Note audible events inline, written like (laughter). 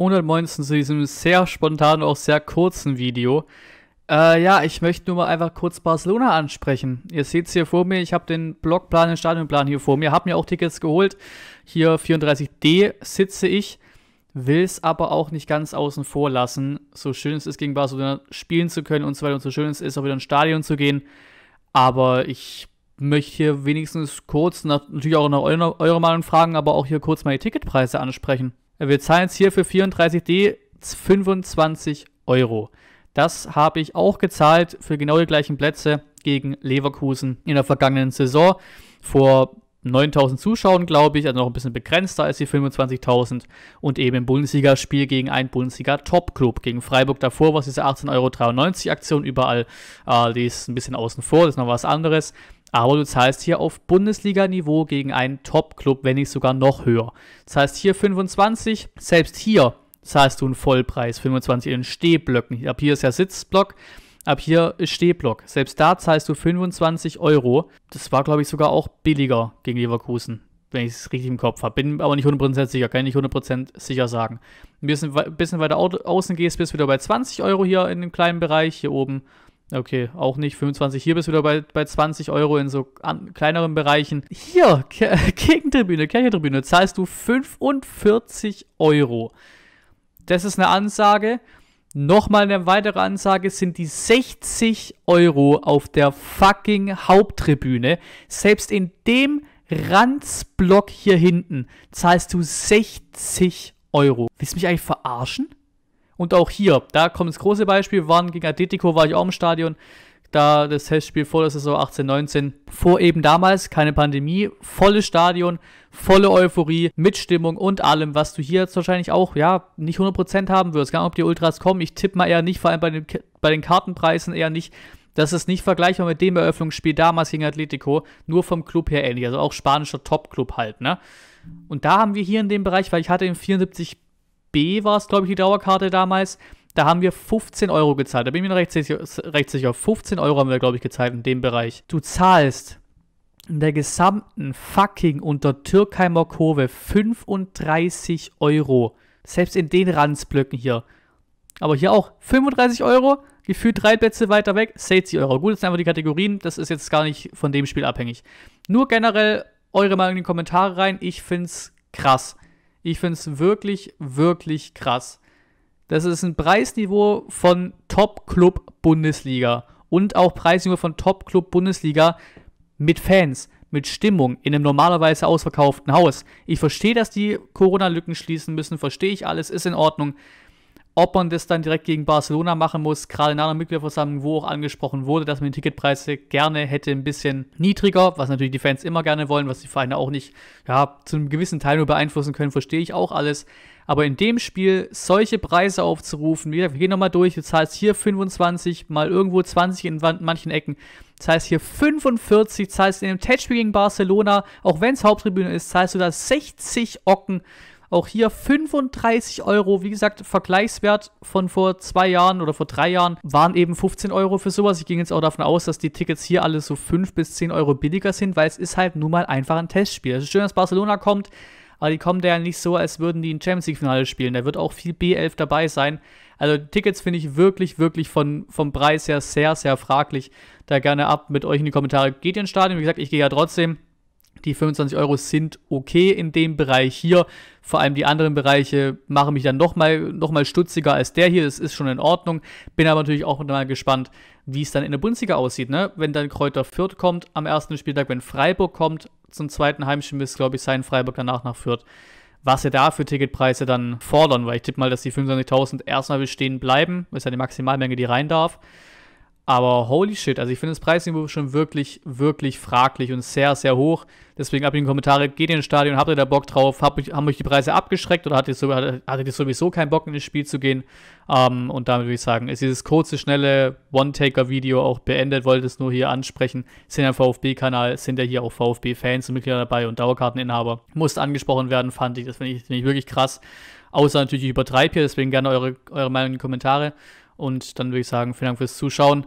119 zu diesem sehr spontanen, auch sehr kurzen Video. Äh, ja, ich möchte nur mal einfach kurz Barcelona ansprechen. Ihr seht es hier vor mir, ich habe den Blockplan, den Stadionplan hier vor mir, habe mir auch Tickets geholt. Hier 34D sitze ich, will es aber auch nicht ganz außen vor lassen. So schön es ist, gegen Barcelona spielen zu können und so weiter und so schön es ist, auch wieder ins Stadion zu gehen. Aber ich möchte hier wenigstens kurz, natürlich auch nach eurer, eurer Meinung fragen, aber auch hier kurz meine Ticketpreise ansprechen. Wir zahlen jetzt hier für 34D 25 Euro. Das habe ich auch gezahlt für genau die gleichen Plätze gegen Leverkusen in der vergangenen Saison. Vor 9000 Zuschauern, glaube ich, also noch ein bisschen begrenzter als die 25.000 und eben im Bundesligaspiel gegen einen Bundesliga-Top-Club. Gegen Freiburg davor war es diese 18,93 Euro Aktion überall, äh, die ist ein bisschen außen vor, das ist noch was anderes. Aber du zahlst hier auf Bundesliga-Niveau gegen einen Top-Club, wenn nicht sogar noch höher. Das heißt hier 25, selbst hier zahlst du einen Vollpreis, 25 in Stehblöcken. Ab hier ist ja Sitzblock, ab hier ist Stehblock. Selbst da zahlst du 25 Euro. Das war, glaube ich, sogar auch billiger gegen Leverkusen, wenn ich es richtig im Kopf habe. Bin aber nicht 100% sicher, kann ich nicht 100% sicher sagen. Ein bisschen, bisschen weiter außen gehst, bist du wieder bei 20 Euro hier in dem kleinen Bereich, hier oben. Okay, auch nicht. 25 hier bist du wieder bei, bei 20 Euro in so an, kleineren Bereichen. Hier, Ke (laughs) Gegentribüne, Kirchentribüne, zahlst du 45 Euro. Das ist eine Ansage. Nochmal eine weitere Ansage sind die 60 Euro auf der fucking Haupttribüne. Selbst in dem Ranzblock hier hinten zahlst du 60 Euro. Willst du mich eigentlich verarschen? Und auch hier, da kommt das große Beispiel, wir waren gegen Atletico, war ich auch im Stadion, da das Testspiel vor der Saison 18, 19, vor eben damals, keine Pandemie, volles Stadion, volle Euphorie, Mitstimmung und allem, was du hier jetzt wahrscheinlich auch, ja, nicht 100% haben wirst, gar nicht, ob die Ultras kommen, ich tippe mal eher nicht, vor allem bei den, bei den Kartenpreisen eher nicht, das ist nicht vergleichbar mit dem Eröffnungsspiel damals gegen Atletico, nur vom Club her ähnlich, also auch spanischer Top-Club halt, ne? Und da haben wir hier in dem Bereich, weil ich hatte in 74 B war es, glaube ich, die Dauerkarte damals. Da haben wir 15 Euro gezahlt. Da bin ich mir recht sicher, recht sicher. 15 Euro haben wir, glaube ich, gezahlt in dem Bereich. Du zahlst in der gesamten fucking unter Türkheimer Kurve 35 Euro. Selbst in den Ranzblöcken hier. Aber hier auch 35 Euro, gefühlt drei Plätze weiter weg, 60 Euro. Gut, das sind einfach die Kategorien, das ist jetzt gar nicht von dem Spiel abhängig. Nur generell eure Meinung in die Kommentare rein, ich finde es krass. Ich finde es wirklich, wirklich krass. Das ist ein Preisniveau von Top-Club-Bundesliga und auch Preisniveau von Top-Club-Bundesliga mit Fans, mit Stimmung in einem normalerweise ausverkauften Haus. Ich verstehe, dass die Corona-Lücken schließen müssen, verstehe ich alles, ist in Ordnung. Ob man das dann direkt gegen Barcelona machen muss, gerade nach der Mitgliederversammlung, wo auch angesprochen wurde, dass man die Ticketpreise gerne hätte ein bisschen niedriger, was natürlich die Fans immer gerne wollen, was die Vereine auch nicht ja, zu einem gewissen Teil nur beeinflussen können, verstehe ich auch alles. Aber in dem Spiel solche Preise aufzurufen, wir gehen nochmal durch, du zahlst hier 25, mal irgendwo 20 in manchen Ecken, zahlst hier 45, zahlst in dem Touchspiel gegen Barcelona, auch wenn es Haupttribüne ist, zahlst du da 60 Ocken auch hier 35 Euro, wie gesagt, Vergleichswert von vor zwei Jahren oder vor drei Jahren waren eben 15 Euro für sowas. Ich ging jetzt auch davon aus, dass die Tickets hier alle so 5 bis 10 Euro billiger sind, weil es ist halt nun mal einfach ein Testspiel. Es ist schön, dass Barcelona kommt, aber die kommen da ja nicht so, als würden die ein Champions League-Finale spielen. Da wird auch viel B11 dabei sein. Also Tickets finde ich wirklich, wirklich von, vom Preis her sehr, sehr fraglich. Da gerne ab mit euch in die Kommentare. Geht ihr ins Stadion? Wie gesagt, ich gehe ja trotzdem. Die 25 Euro sind okay in dem Bereich hier. Vor allem die anderen Bereiche machen mich dann nochmal noch mal stutziger als der hier. Das ist schon in Ordnung. Bin aber natürlich auch mal gespannt, wie es dann in der Bundesliga aussieht. Ne? Wenn dann Kräuter Fürth kommt am ersten Spieltag, wenn Freiburg kommt zum zweiten Heimspiel, müsste glaube ich sein Freiburg danach nach Fürth. Was sie da für Ticketpreise dann fordern, weil ich tippe mal, dass die 25.000 erstmal bestehen bleiben. Das ist ja die Maximalmenge, die rein darf. Aber holy shit, also ich finde das Preisniveau schon wirklich, wirklich fraglich und sehr, sehr hoch. Deswegen ab in die Kommentare, geht in ins Stadion, habt ihr da Bock drauf? Hab, haben euch die Preise abgeschreckt oder hattet ihr, so, hattet ihr sowieso keinen Bock, in das Spiel zu gehen? Ähm, und damit würde ich sagen, ist dieses kurze, schnelle One-Taker-Video auch beendet. Wollte es nur hier ansprechen. Sind ja VfB-Kanal, sind ja hier auch VfB-Fans und Mitglieder dabei und Dauerkarteninhaber. Muss angesprochen werden, fand ich. Das finde ich, find ich wirklich krass. Außer natürlich, ich übertreibe hier, deswegen gerne eure, eure Meinung in die Kommentare. Und dann würde ich sagen, vielen Dank fürs Zuschauen